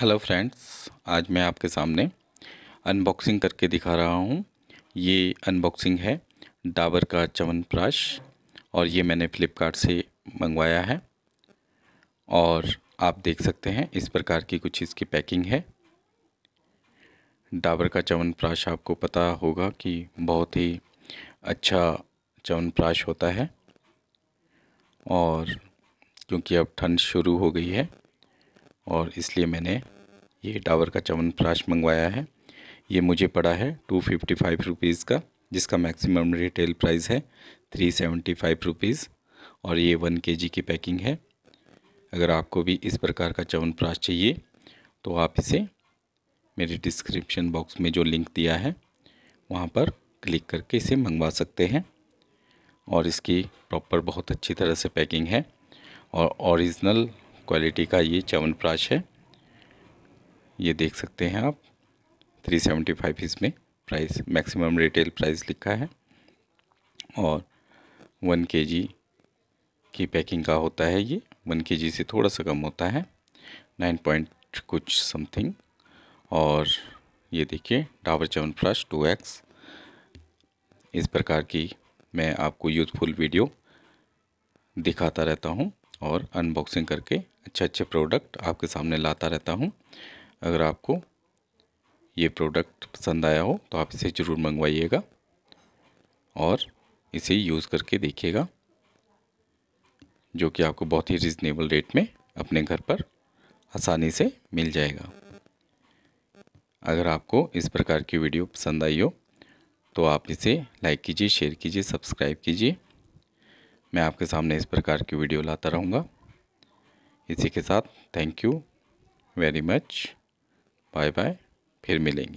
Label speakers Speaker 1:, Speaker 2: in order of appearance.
Speaker 1: hello friends आज मैं आपके सामने अनबॉक्सिंग करके दिखा रहा हूँ ये अनबॉक्सिंग है डाबर का प्राश और ये मैंने फ़्लिपकार्ट से मंगवाया है और आप देख सकते हैं इस प्रकार की कुछ इसकी पैकिंग है डाबर का प्राश आपको पता होगा कि बहुत ही अच्छा प्राश होता है और क्योंकि अब ठंड शुरू हो गई है और इसलिए मैंने ये डावर का चवन फ्राश मंगवाया है ये मुझे पड़ा है टू फिफ्टी फाइव रुपीज़ का जिसका मैक्सिमम रिटेल प्राइस है थ्री सेवेंटी फाइव रुपीज़ और ये वन के जी की पैकिंग है अगर आपको भी इस प्रकार का फ्राश चाहिए तो आप इसे मेरे डिस्क्रिप्शन बॉक्स में जो लिंक दिया है वहाँ पर क्लिक करके इसे मंगवा सकते हैं और इसकी प्रॉपर बहुत अच्छी तरह से पैकिंग है और ओरिजिनल क्वालिटी का ये च्यवनप्राश है ये देख सकते हैं आप 375 इसमें प्राइस मैक्सिमम रिटेल प्राइस लिखा है और वन के जी की पैकिंग का होता है ये वन के जी से थोड़ा सा कम होता है नाइन पॉइंट कुछ समथिंग और ये देखिए डाबर च्यवनप्राश टू एक्स इस प्रकार की मैं आपको यूज़फुल वीडियो दिखाता रहता हूँ और अनबॉक्सिंग करके अच्छे अच्छे प्रोडक्ट आपके सामने लाता रहता हूँ अगर आपको ये प्रोडक्ट पसंद आया हो तो आप इसे ज़रूर मंगवाइएगा और इसे यूज़ करके देखिएगा जो कि आपको बहुत ही रिजनेबल रेट में अपने घर पर आसानी से मिल जाएगा अगर आपको इस प्रकार की वीडियो पसंद आई हो तो आप इसे लाइक कीजिए शेयर कीजिए सब्सक्राइब कीजिए मैं आपके सामने इस प्रकार की वीडियो लाता रहूँगा इसी के साथ thank you very much bye bye फिर मिलेंगे